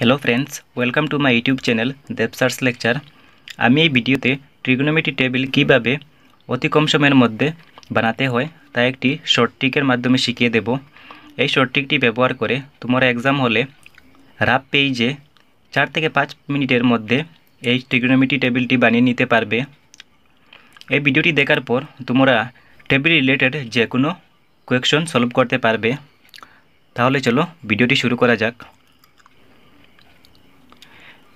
hello friends welcome to my YouTube channel দেবসার্স lecture আমি এই ভিডিওতে ট্রিগোনোমেট্রি টেবিল কিভাবে অতি কম সময়ের মধ্যে বানাতে হয় তা একটি শর্ট ট্রিকের মাধ্যমে শিখিয়ে দেব এই শর্ট ট্রিকটি ব্যবহার করে তোমার এক্সাম হলে রাপ পেইজে চার থেকে পাঁচ মিনিটের মধ্যে এই ট্রিগোনোমেট্রি টেবিলটি বানিয়ে নিতে পারবে এই ভিডিওটি দেখার পর তোমরা টেবিল রিলেটেড যে কোনো কোয়েকশন সলভ করতে পারবে তাহলে চলো ভিডিওটি শুরু করা যাক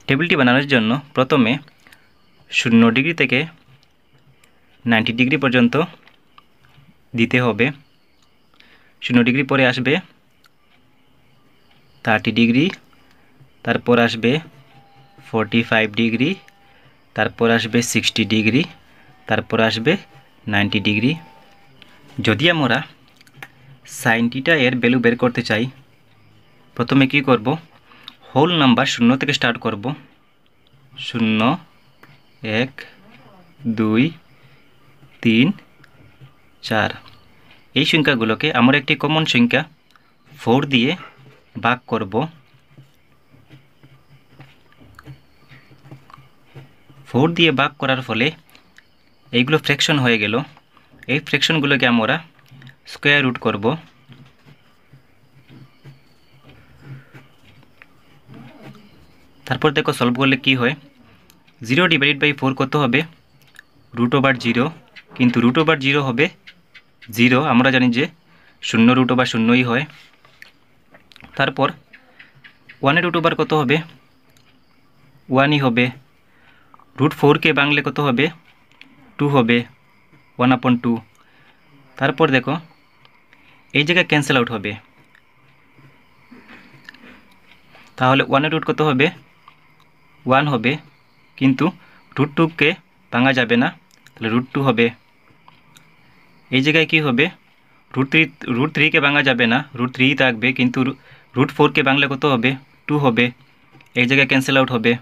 টেবিলটি বানানোর জন্য প্রথমে শূন্য ডিগ্রি থেকে নাইনটি ডিগ্রি পর্যন্ত দিতে হবে শূন্য ডিগ্রি পরে আসবে থার্টি ডিগ্রি তারপর আসবে ফোরটি ফাইভ ডিগ্রি তারপর আসবে সিক্সটি ডিগ্রি তারপর আসবে নাইনটি ডিগ্রি যদি আমরা সাইনটিটা এর ভ্যালু বের করতে চাই প্রথমে কি করব হোল নাম্বার শূন্য থেকে স্টার্ট করব শূন্য এক দুই তিন চার এই সংখ্যাগুলোকে আমার একটি কমন সংখ্যা ফোর দিয়ে ভাগ করব ফোর দিয়ে ভাগ করার ফলে এইগুলো ফ্র্যাকশন হয়ে গেল এই ফ্র্যাকশনগুলোকে আমরা স্কোয়ার রুট করবো তারপর দেখো সলভ করলে কি হয় জিরো ডিভাইড বাই ফোর কত হবে রুট ওভার জিরো কিন্তু রুট ওভার জিরো হবে জিরো আমরা জানি যে শূন্য রুট ওভার শূন্যই হয় তারপর ওয়ানের রুট ওভার কত হবে ওয়ানই হবে রুট ফোরকে বাংলে কত হবে টু হবে ওয়ান আপন টু তারপর দেখো এই জায়গায় ক্যান্সেল আউট হবে তাহলে ওয়ানের রুট কত হবে ওয়ান হবে কিন্তু রুট টুকে ভাঙা যাবে না তাহলে রুট টু হবে এই জায়গায় কি হবে রুট থ্রি রুট থ্রিকে ভাঙা যাবে না রুট থ্রি থাকবে কিন্তু রুট ফোরকে ভাঙলে কত হবে টু হবে এই জায়গায় ক্যান্সেল আউট হবে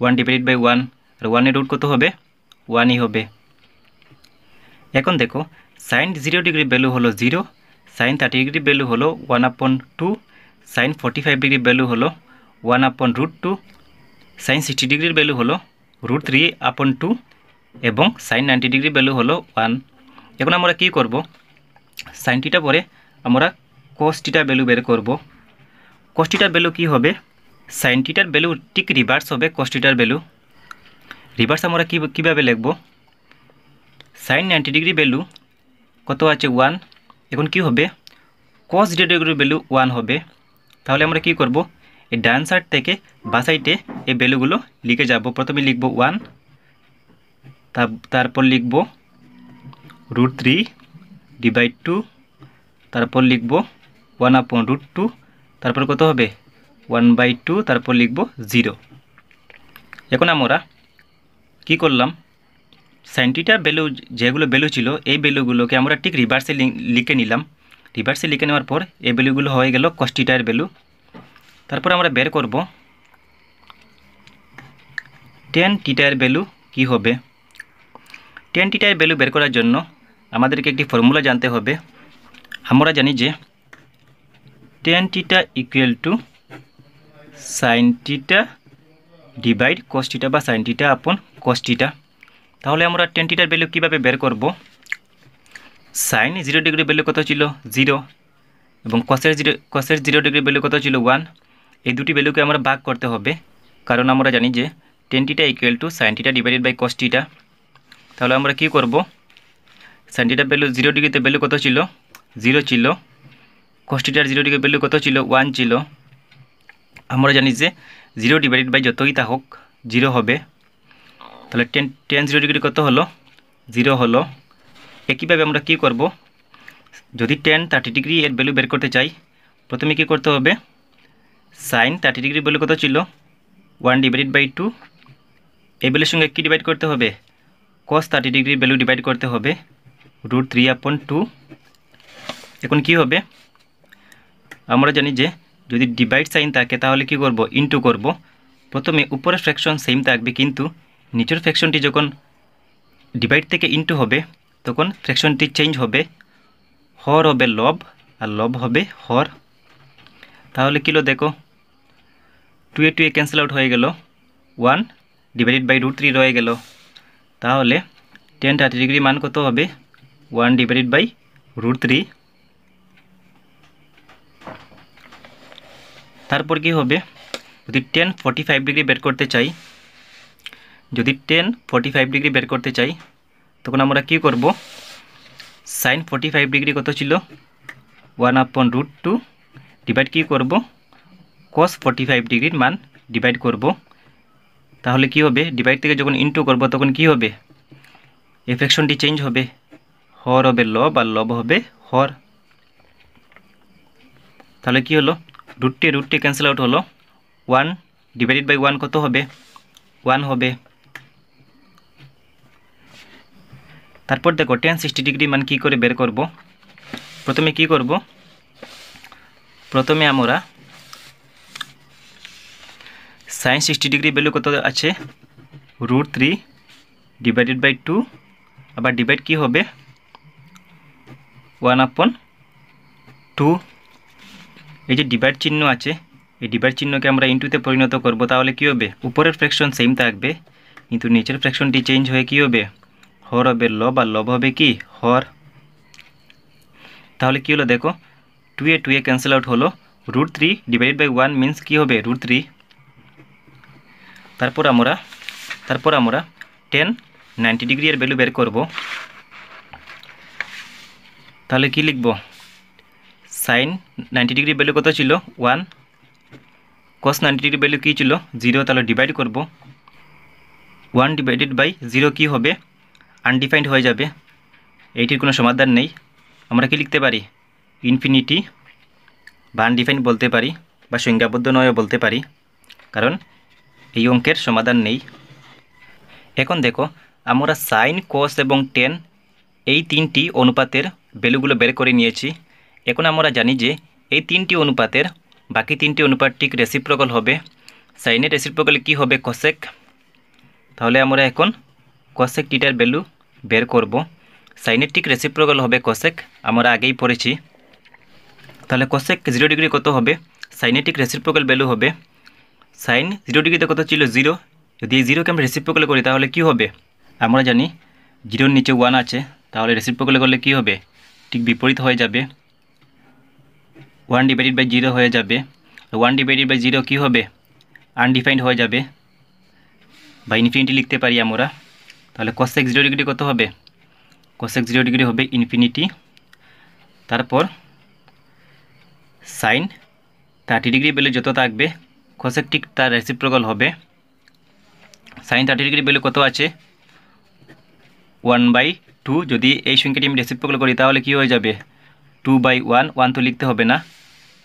ওয়ান ডিভাইড বাই ওয়ান আর ওয়ানের রুট কত হবে ওয়ানই হবে এখন দেখো সাইন জিরো ডিগ্রি ভ্যালু হলো zero sine thirty degree value হলো one upon two sine forty five degree value হলো one upon root two sine sixty ডিগ্রির ভ্যালু হলো রুট থ্রি আপন টু এবং সাইন নাইনটি ডিগ্রির ভ্যালু হলো one এখন আমরা কি করব সাইন টিটা পরে আমরা কস ভ্যালু বের করব কস টিটার ভ্যালু কী হবে সাইন টিটার ভ্যালু ঠিক রিভার্স হবে কস টিটার ভ্যালু রিভার্স আমরা কী কীভাবে লিখব সাইন নাইনটি ডিগ্রি ভ্যালু কত আছে ওয়ান এখন কি হবে কস ডিগ্রি ভ্যালু ওয়ান হবে তাহলে আমরা কি করব এই ডান সাইড থেকে বা সাইডে এই ভ্যালুগুলো লিখে যাব প্রথমে লিখব ওয়ান তারপর লিখব রুট থ্রি ডিভাইড টু তারপর লিখব ওয়ান আপন রুট টু তারপর কত হবে ওয়ান বাই টু তারপর লিখব জিরো এখন আমরা কি করলাম সাইনটিটা ভ্যালু যেগুলো ভ্যালু ছিল এই ভ্যালুগুলোকে আমরা ঠিক রিভার্সে লিখে নিলাম রিভার্সে লিখে নেওয়ার পর এই ভ্যালুগুলো হয়ে গেল কস্টিটার ভ্যালু তারপর আমরা বের করব টেন টিটার ভ্যালু কি হবে টেন টিটার ভ্যালু বের করার জন্য আমাদেরকে একটি ফর্মুলা জানতে হবে আমরা জানি যে tan theta equal to sine theta divide cos theta বা সাইন টিটা আপন কস্টিটা তাহলে আমরা টেন টিটার ভ্যালু কীভাবে বের করব সাইন জিরো ডিগ্রি ভ্যালু কত ছিল জিরো এবং কসের জিরো কসের জিরো ডিগ্রি ভ্যালু কত ছিল ওয়ান এই দুটি ভ্যালুকে আমরা ভাগ করতে হবে কারণ আমরা জানি যে tan theta equal to sine theta divided by cos theta তাহলে আমরা কি করব সাইনটিটার ভ্যালু জিরো ডিগ্রিতে ভ্যালু কত ছিল জিরো ছিল কস্টিটার জিরো ডিগ্রি ভ্যালু কত ছিল ওয়ান ছিল আমরা জানি যে জিরো ডিভাইডেড বাই যতই তা হোক জিরো হবে তাহলে টেন টেন জিরো ডিগ্রি কত হলো জিরো হলো একইভাবে আমরা কি করব যদি টেন থার্টি ডিগ্রি এর ভ্যালু বের করতে চাই প্রথমে কি করতে হবে সাইন থার্টি ডিগ্রি বলে কত ছিল ওয়ান ডিভাইডেড বাই টু এবেলের সঙ্গে কী ডিভাইড করতে হবে কস থার্টি ডিগ্রির ভ্যালু ডিভাইড করতে হবে রুট থ্রি আপন টু এখন কি হবে আমরা জানি যে যদি ডিভাইড সাইন থাকে তাহলে কি করব ইনটু করব প্রথমে উপরের ফ্র্যাকশন সেম থাকবে কিন্তু নিচের ফ্র্যাকশনটি যখন ডিভাইড থেকে ইনটু হবে তখন ফ্র্যাকশনটি চেঞ্জ হবে হর হবে লব আর লব হবে হর তাহলে কিলো দেখো টুয়ে টুয়ে ক্যান্সেল আউট হয়ে গেল one divided by root three রয়ে গেল তাহলে টেন থার্টি ডিগ্রি মান কত হবে one divided by root three তারপর কি হবে যদি টেন ফর্টি ফাইভ ডিগ্রি বের করতে চাই যদি টেন ফর্টি ফাইভ ডিগ্রি বের করতে চাই তখন আমরা কি করব সাইন ফর্টি ফাইভ ডিগ্রি কত ছিল one upon root two divide কী করবো কস ফর্টি ফাইভ ডিগ্রির মান ডিভাইড করব তাহলে কি হবে ডিভাইড থেকে যখন ইন্টু করব তখন কি হবে এফেকশনটি চেঞ্জ হবে হর হবে লব আর লব হবে হর তাহলে কি হলো রুটটি রুটটি ক্যান্সেল আউট হলো ওয়ান ডিভাইডেড বাই ওয়ান কত হবে ওয়ান হবে তারপর দেখো টেন সিক্সটি ডিগ্রি মান কী করে বের করব প্রথমে কি করব প্রথমে আমরা সাইন সিক্সটি ডিগ্রি ভ্যালু কত আছে root three divided by two আবার ডিভাইড কী হবে ওয়ান আপন টু এই যে ডিভাইড চিহ্ন আছে এই ডিভাইড চিহ্নকে আমরা ইন্টুতে পরিণত করব তাহলে কী হবে উপরের ফ্র্যাকশন সেম থাকবে কিন্তু নিচের ফ্র্যাকশনটি চেঞ্জ হয়ে কী হবে হর হবে লব আর লব হবে কি হর তাহলে কী হলো দেখো টু এ টু এ ক্যান্সেল আউট হলো root three divided by one means কী হবে রুট থ্রি তারপর আমরা তারপর আমরা টেন নাইনটি ডিগ্রি ভ্যালু বের করব তাহলে কি লিখব সাইন নাইনটি ডিগ্রি ভ্যালু কত ছিল one cos ninety degree value কী ছিল জিরো তাহলে ডিভাইড করব ওয়ান ডিভাইডেড বাই জিরো কী হবে আনডিফাইন্ড হয়ে যাবে এইটির কোনো সমাধান নেই আমরা কি লিখতে পারি ইনফিনিটি বা আনডিফাইন্ড বলতে পারি বা সংজ্ঞাবদ্ধ নয় বলতে পারি কারণ এই অঙ্কের সমাধান নেই এখন দেখো আমরা সাইন কোস এবং টেন এই তিনটি অনুপাতের ভ্যালুগুলো বের করে নিয়েছি এখন আমরা জানি যে এই তিনটি অনুপাতের বাকি তিনটি অনুপাত ঠিক রেসিপ্রকল হবে সাইনের রেসিপ্রকল কি হবে কসেক তাহলে আমরা এখন কসেক টিটার ভ্যালু বের করব সাইনের ঠিক রেসিপ্রকল হবে কসেক আমরা আগেই পড়েছি তাহলে কসেক জিরো ডিগ্রি কত হবে সাইনেটিক ঠিক রেসিপ্রকল ভ্যালু হবে সাইন জিরো ডিগ্রিতে কত ছিল জিরো যদি এই জিরোকে আমরা রেসিপ্রোকাল করি তাহলে কি হবে আমরা জানি জিরোর নিচে ওয়ান আছে তাহলে রেসিপ্রোকাল করলে কি হবে ঠিক বিপরীত হয়ে যাবে ওয়ান ডিভাইডেড বাই জিরো হয়ে যাবে ওয়ান ডিভাইডেড বাই জিরো কী হবে আনডিফাইন্ড হয়ে যাবে বা ইনফিনিটি লিখতে পারি আমরা তাহলে কসেক জিরো ডিগ্রি কত হবে কসেক জিরো ডিগ্রি হবে ইনফিনিটি তারপর সাইন থার্টি ডিগ্রি বেলে যত থাকবে কোসেক ঠিক তার রেসিপ্রোকাল হবে সাইন থার্টি ডিগ্রি ভ্যালু কত আছে ওয়ান বাই টু যদি এই সংখ্যাটি আমি রেসিপ্রোকাল করি তাহলে কি হয়ে যাবে টু বাই ওয়ান ওয়ান তো লিখতে হবে না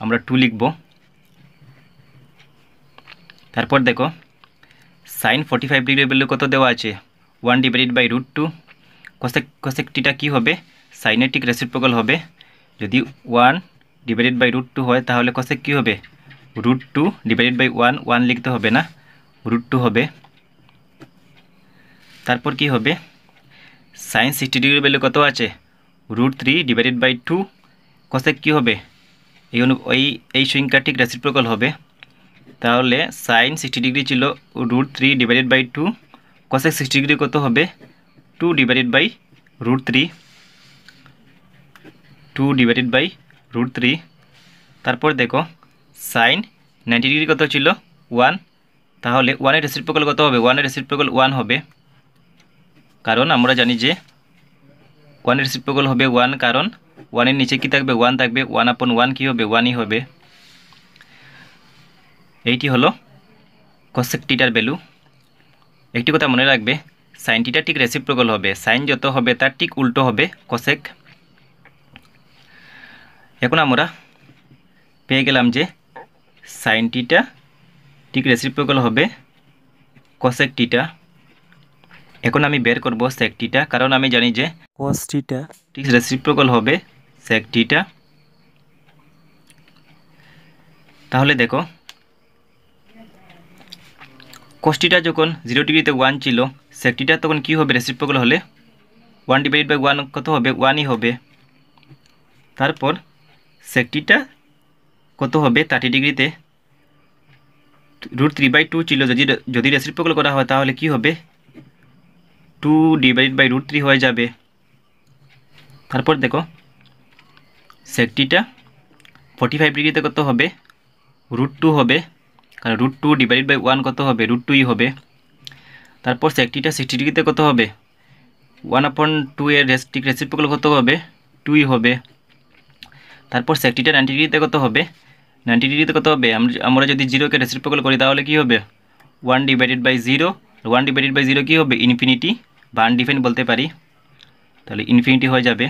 আমরা টু লিখব তারপর দেখো sine forty five degree value কত দেওয়া আছে one divided by root two cosec cosec theta কী হবে সাইনেটিক ঠিক রেসিপ্রোকাল হবে যদি one divided by root two হয় তাহলে কোসেক কী হবে root two divided by one one লিখতে হবে না রুট টু হবে তারপর কি হবে সাইন সিক্সটি ডিগ্রি ভ্যালু কত আছে root three divided by two কষে কী হবে এই অনু এই এই সংখ্যা ঠিক রেসিপ্রোকাল হবে তাহলে সাইন সিক্সটি ডিগ্রি ছিল root three divided by two কষে সিক্সটি ডিগ্রি কত হবে two divided by root three two divided by root three তারপর দেখো সাইন নাইনটি ডিগ্রি কত ছিল ওয়ান তাহলে ওয়ানের রেসিপ্রোকাল কত হবে ওয়ানের রেসিপ্রোকাল ওয়ান হবে কারণ আমরা জানি যে ওয়ানের রেসিপ্রোকাল হবে ওয়ান কারণ ওয়ানের নিচে কী থাকবে ওয়ান থাকবে ওয়ান আপন ওয়ান কী হবে ওয়ানই হবে এইটি হলো কসেক টিটার ভ্যালু একটি কথা মনে রাখবে সাইন টিটা ঠিক রেসিপ্রোকাল হবে সাইন যত হবে তার ঠিক উল্টো হবে কসেক এখন আমরা পেয়ে গেলাম যে সাইন টিটা ঠিক রেসিপ্রোকাল হবে কসেক টিটা এখন আমি বের করব সেক টিটা কারণ আমি জানি যে কস টিটা ঠিক রেসিপ্রোকাল হবে সেক টিটা তাহলে দেখো কষ্টিটা যখন জিরো ডিগ্রিতে ওয়ান ছিল সেকটিটা তখন কি হবে রেসিপ্রোকাল হলে ওয়ান ডিভাইড বাই ওয়ান কত হবে ওয়ানই হবে তারপর সেকটিটা কত হবে থার্টি ডিগ্রিতে রুট থ্রি বাই টু ছিল যদি যদি রেসিপ্রোকল করা হয় তাহলে কি হবে two divide by root three হয়ে যাবে তারপর দেখো সেকটিটা ফর্টি ফাইভ ডিগ্রিতে কত হবে রুট টু হবে কারণ root two divide by one কত হবে রুট টুই হবে তারপর সেকটিটা সিক্সটি ডিগ্রিতে কত হবে ওয়ান অপন টু এর রেসিপ্রোকল কত হবে টুই হবে তারপর সেকটিটা নাইনটি ডিগ্রিতে কত হবে নাইনটি ডিগ্রিতে কত হবে আমরা যদি জিরোকে রেসিপ্রোকাল করি তাহলে কি হবে one divided by zero one divided by zero কী হবে ইনফিনিটি বা আনডিফাইন বলতে পারি তাহলে ইনফিনিটি হয়ে যাবে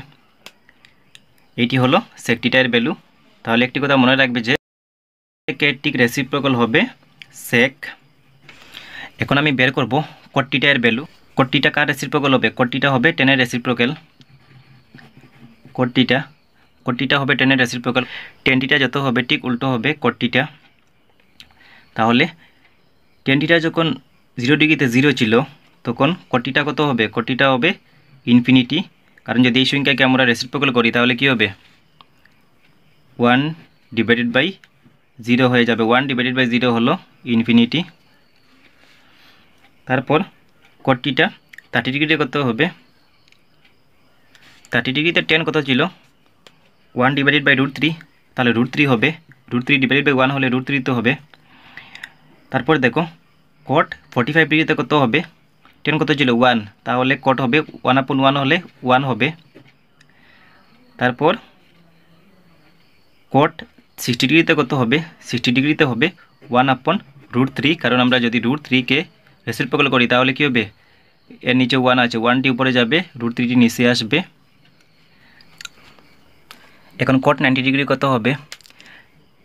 এটি হলো সেকটিটায়ের ভ্যালু তাহলে একটি কথা মনে রাখবে যে কে ঠিক রেসিপ্রোকাল হবে সেক এখন আমি বের করব কট্টিটায়ের ভ্যালু কট্টিটা কার রেসিপ্রোকাল হবে কট্টিটা হবে টেনের রেসিপ্রোকাল কট্টিটা কোটিটা হবে টেনের রেসিপ্রোকাল টেনটিটা যত হবে ঠিক উল্টো হবে কোটিটা তাহলে টেনটিটা যখন জিরো ডিগ্রিতে জিরো ছিল তখন কোটিটা কত হবে কোটিটা হবে ইনফিনিটি কারণ যদি এই সংখ্যাকে আমরা রেসিপ্রোকাল করি তাহলে কি হবে ওয়ান ডিভাইডেড বাই জিরো হয়ে যাবে ওয়ান ডিভাইডেড বাই জিরো হলো ইনফিনিটি তারপর কোটিটা থার্টি ডিগ্রিতে কত হবে থার্টি ডিগ্রিতে টেন কত ছিল one divided by root three তাহলে রুট থ্রি হবে root three divided by one হলে রুট থ্রি তো হবে তারপর দেখো কট ফর্টি ফাইভ ডিগ্রিতে কত হবে টেন কত ছিল ওয়ান তাহলে কট হবে ওয়ান আপন ওয়ান হলে ওয়ান হবে তারপর কট সিক্সটি ডিগ্রিতে কত হবে সিক্সটি ডিগ্রিতে হবে ওয়ান আপন রুট থ্রি কারণ আমরা যদি রুট থ্রিকে রেসিপ্রোকাল করি তাহলে কী হবে এর নিচে ওয়ান আছে ওয়ানটি উপরে যাবে রুট থ্রিটি নিচে আসবে এখন কট নাইনটি ডিগ্রি কত হবে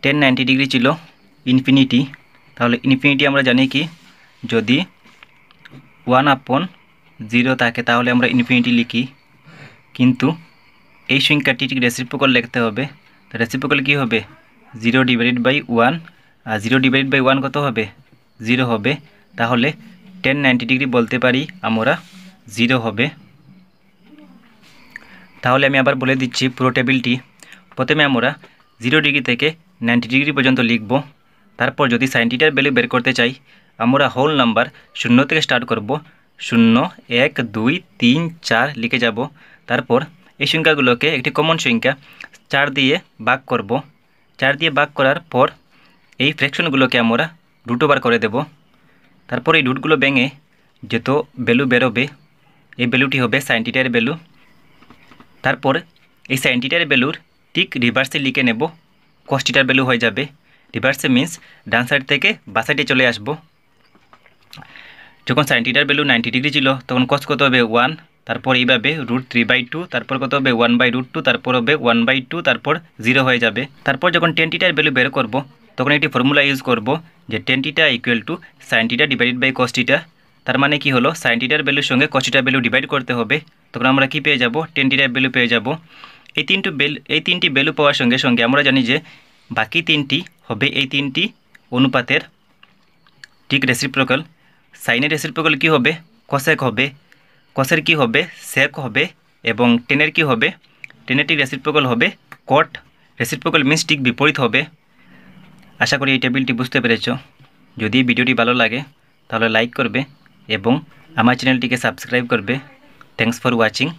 টেন নাইনটি ডিগ্রি ছিল ইনফিনিটি তাহলে ইনফিনিটি আমরা জানি কি যদি ওয়ান আপন জিরো থাকে তাহলে আমরা ইনফিনিটি লিখি কিন্তু এই সংখ্যাটি রেসিপ্রোকাল লিখতে হবে তো কী হবে জিরো ডিভাইডেড বাই ওয়ান আর জিরো ডিভাইডেড বাই ওয়ান কত হবে জিরো হবে তাহলে টেন নাইনটি ডিগ্রি বলতে পারি আমরা জিরো হবে তাহলে আমি আবার বলে দিচ্ছি পুরো টেবিলটি প্রথমে আমরা জিরো ডিগ্রি থেকে নাইনটি ডিগ্রি পর্যন্ত লিখব তারপর যদি সাইনটিটার ভ্যালু বের করতে চাই আমরা হোল নাম্বার শূন্য থেকে স্টার্ট করব শূন্য এক দুই তিন চার লিখে যাব তারপর এই সংখ্যাগুলোকে একটি কমন সংখ্যা চার দিয়ে বাক করব চার দিয়ে বাক করার পর এই ফ্র্যাকশনগুলোকে আমরা রুট বার করে দেব তারপর এই রুটগুলো ভেঙে যত ভ্যালু বেরোবে এই ভ্যালুটি হবে সাইনটিটার ভ্যালু তারপর এই সাইনটিটার ভ্যালুর ঠিক রিভার্সে লিখে নেব কস্টিটার ভ্যালু হয়ে যাবে রিভার্সে মিন্স ডান সাইড থেকে বা সাইডে চলে আসব যখন সাইনটিটার ভ্যালু নাইনটি ডিগ্রি ছিল তখন কস কত হবে ওয়ান তারপর এইভাবে রুট থ্রি বাই টু তারপর কত হবে ওয়ান বাই রুট টু তারপর হবে ওয়ান বাই টু তারপর জিরো হয়ে যাবে তারপর যখন টেনটিটার ভ্যালু বের করব তখন একটি ফর্মুলা ইউজ করব যে tan theta equal to sine theta divided by cos theta তার মানে কি হলো সাইনটিটার ভ্যালুর সঙ্গে কস্টিটার ভ্যালু ডিভাইড করতে হবে তখন আমরা কি পেয়ে যাব টেনটিটার ভ্যালু পেয়ে যাবো এই তিনটি বেল এই তিনটি বেলু পাওয়ার সঙ্গে সঙ্গে আমরা জানি যে বাকি তিনটি হবে এই তিনটি অনুপাতের ঠিক প্রকল সাইনের রেসিপ্রোকাল কি হবে কসেক হবে কসের কি হবে সেক হবে এবং টেনের কি হবে টেনের ঠিক প্রকল হবে কট প্রকল মিন্স ঠিক বিপরীত হবে আশা করি এই টেবিলটি বুঝতে পেরেছ যদি ভিডিওটি ভালো লাগে তাহলে লাইক করবে এবং আমার চ্যানেলটিকে সাবস্ক্রাইব করবে থ্যাংকস ফর ওয়াচিং